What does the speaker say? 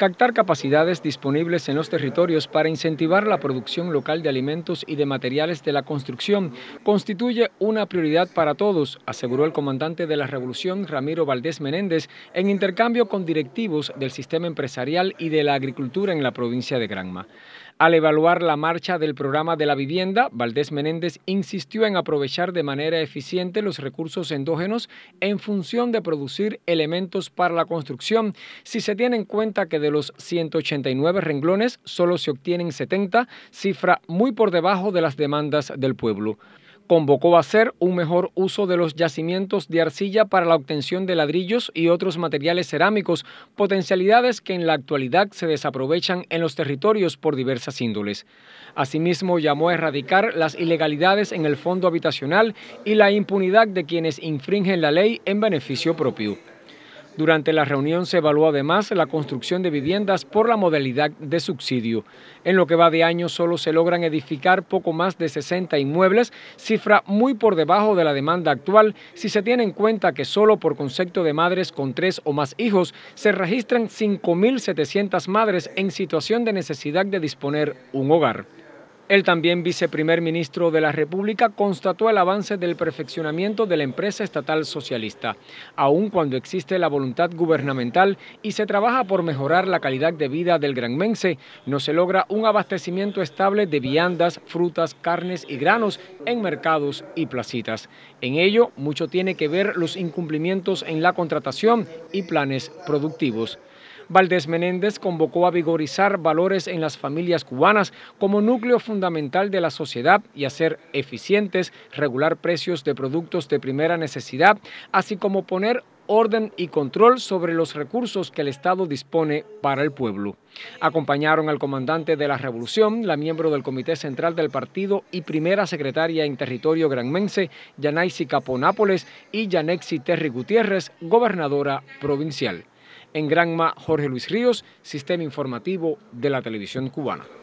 captar capacidades disponibles en los territorios para incentivar la producción local de alimentos y de materiales de la construcción constituye una prioridad para todos, aseguró el comandante de la Revolución, Ramiro Valdés Menéndez, en intercambio con directivos del sistema empresarial y de la agricultura en la provincia de Granma. Al evaluar la marcha del programa de la vivienda, Valdés Menéndez insistió en aprovechar de manera eficiente los recursos endógenos en función de producir elementos para la construcción, si se tiene en cuenta que de los 189 renglones solo se obtienen 70, cifra muy por debajo de las demandas del pueblo convocó a hacer un mejor uso de los yacimientos de arcilla para la obtención de ladrillos y otros materiales cerámicos, potencialidades que en la actualidad se desaprovechan en los territorios por diversas índoles. Asimismo, llamó a erradicar las ilegalidades en el fondo habitacional y la impunidad de quienes infringen la ley en beneficio propio. Durante la reunión se evaluó además la construcción de viviendas por la modalidad de subsidio. En lo que va de año solo se logran edificar poco más de 60 inmuebles, cifra muy por debajo de la demanda actual si se tiene en cuenta que solo por concepto de madres con tres o más hijos se registran 5.700 madres en situación de necesidad de disponer un hogar. El también viceprimer ministro de la República constató el avance del perfeccionamiento de la empresa estatal socialista, aun cuando existe la voluntad gubernamental y se trabaja por mejorar la calidad de vida del granmense, no se logra un abastecimiento estable de viandas, frutas, carnes y granos en mercados y placitas. En ello, mucho tiene que ver los incumplimientos en la contratación y planes productivos. Valdés Menéndez convocó a vigorizar valores en las familias cubanas como núcleo fundamental de la sociedad y hacer eficientes, regular precios de productos de primera necesidad, así como poner orden y control sobre los recursos que el Estado dispone para el pueblo. Acompañaron al comandante de la Revolución, la miembro del Comité Central del Partido y primera secretaria en territorio granmense, Yanaisi Caponápoles, y Yanexi Terry Gutiérrez, gobernadora provincial. En Granma, Jorge Luis Ríos, Sistema Informativo de la Televisión Cubana.